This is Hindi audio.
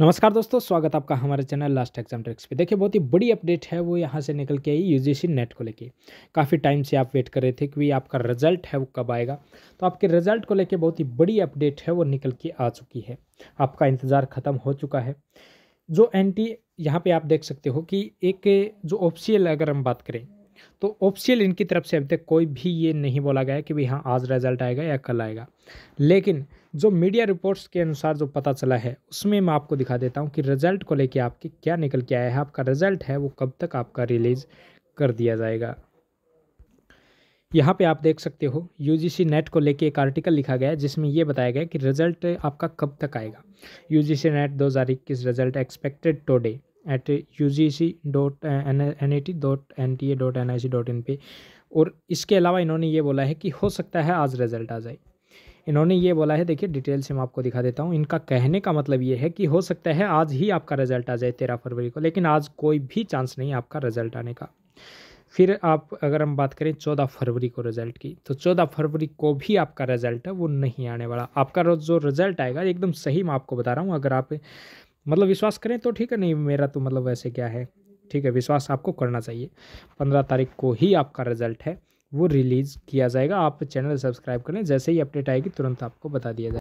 नमस्कार दोस्तों स्वागत आपका हमारे चैनल लास्ट एग्जाम ट्रिक्स पे देखिए बहुत ही बड़ी अपडेट है वो यहाँ से निकल के आई यूजीसी नेट को लेके काफ़ी टाइम से आप वेट कर रहे थे कि आपका रिजल्ट है वो कब आएगा तो आपके रिजल्ट को लेके बहुत ही बड़ी अपडेट है वो निकल के आ चुकी है आपका इंतज़ार ख़त्म हो चुका है जो एन टी यहाँ पर आप देख सकते हो कि एक जो ऑफिशियल अगर हम बात करें तो ऑफिशियल इनकी तरफ से अभी तक कोई भी ये नहीं बोला गया कि भाई हाँ आज रिजल्ट आएगा या कल आएगा लेकिन जो मीडिया रिपोर्ट्स के अनुसार जो पता चला है उसमें मैं आपको दिखा देता हूँ कि रिजल्ट को लेकर आपके क्या निकल के आया है आपका रिजल्ट है वो कब तक आपका रिलीज़ कर दिया जाएगा यहाँ पे आप देख सकते हो यूजीसी नेट को लेके एक आर्टिकल लिखा गया है जिसमें ये बताया गया कि रिजल्ट आपका कब तक आएगा UGC NET 2021 result expected today at U G C dot N A T dot N T A dot N I C dot in पे और इसके अलावा इन्होंने ये बोला है कि हो सकता है आज रिजल्ट आ जाए इन्होंने ये बोला है देखिए डिटेल से मैं आपको दिखा देता हूँ इनका कहने का मतलब ये है कि हो सकता है आज ही आपका रिजल्ट आ जाए तेरह फरवरी को लेकिन आज कोई भी चांस नहीं आपका रिजल्ट आने का फिर आप अगर हम बात करें चौदह फरवरी को रिजल्ट की तो चौदह फरवरी को भी आपका रिजल्ट है वो नहीं आने वाला आपका जो रिजल्ट आएगा एकदम सही मैं आपको बता रहा हूँ अगर आप मतलब विश्वास करें तो ठीक है नहीं मेरा तो मतलब वैसे क्या है ठीक है विश्वास आपको करना चाहिए पंद्रह तारीख को ही आपका रिजल्ट है वो रिलीज़ किया जाएगा आप चैनल सब्सक्राइब करें जैसे ही अपडेट आएगी तुरंत आपको बता दिया जाएगा